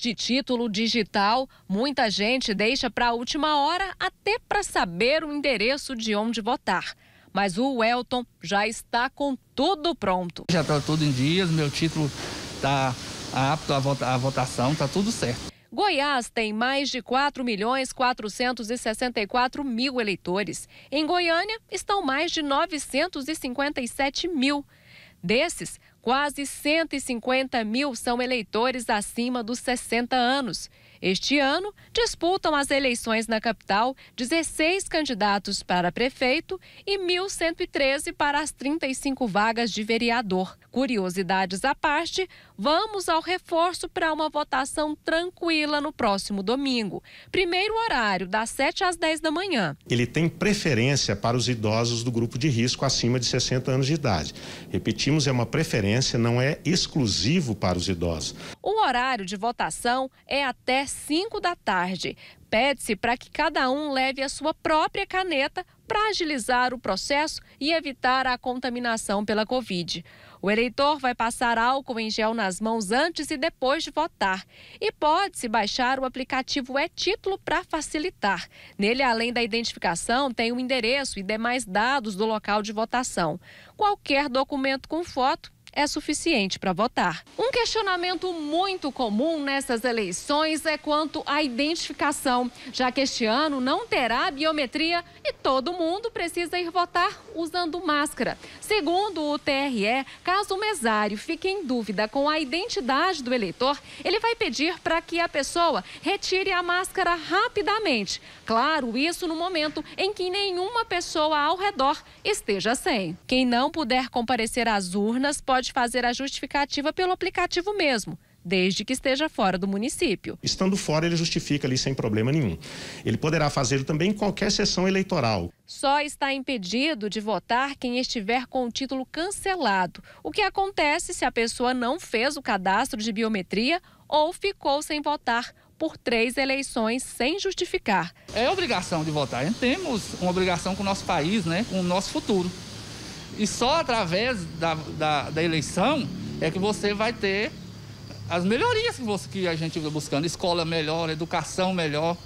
de título digital, muita gente deixa para a última hora até para saber o endereço de onde votar. Mas o Welton já está com tudo pronto. Já está tudo em dias, meu título está apto à, vota, votação, está tudo certo. Goiás tem mais de 4 milhões 464 mil eleitores. Em Goiânia estão mais de 957 mil. Desses, Quase 150 mil são eleitores acima dos 60 anos este ano, disputam as eleições na capital 16 candidatos para prefeito e 1.113 para as 35 vagas de vereador. Curiosidades à parte, vamos ao reforço para uma votação tranquila no próximo domingo. Primeiro horário, das 7 às 10 da manhã. Ele tem preferência para os idosos do grupo de risco acima de 60 anos de idade. Repetimos, é uma preferência, não é exclusivo para os idosos. O horário de votação é até 5 da tarde. Pede-se para que cada um leve a sua própria caneta para agilizar o processo e evitar a contaminação pela Covid. O eleitor vai passar álcool em gel nas mãos antes e depois de votar. E pode-se baixar o aplicativo e-título é para facilitar. Nele, além da identificação, tem o endereço e demais dados do local de votação. Qualquer documento com foto é suficiente para votar. Um questionamento muito comum nessas eleições é quanto à identificação, já que este ano não terá biometria e todo mundo precisa ir votar usando máscara. Segundo o TRE, caso o mesário fique em dúvida com a identidade do eleitor, ele vai pedir para que a pessoa retire a máscara rapidamente. Claro, isso no momento em que nenhuma pessoa ao redor esteja sem. Quem não puder comparecer às urnas pode pode fazer a justificativa pelo aplicativo mesmo desde que esteja fora do município. Estando fora, ele justifica ali sem problema nenhum. Ele poderá fazer também em qualquer sessão eleitoral. Só está impedido de votar quem estiver com o título cancelado, o que acontece se a pessoa não fez o cadastro de biometria ou ficou sem votar por três eleições sem justificar. É obrigação de votar. Temos uma obrigação com o nosso país, né, com o nosso futuro. E só através da, da, da eleição é que você vai ter as melhorias que, você, que a gente está buscando. Escola melhor, educação melhor.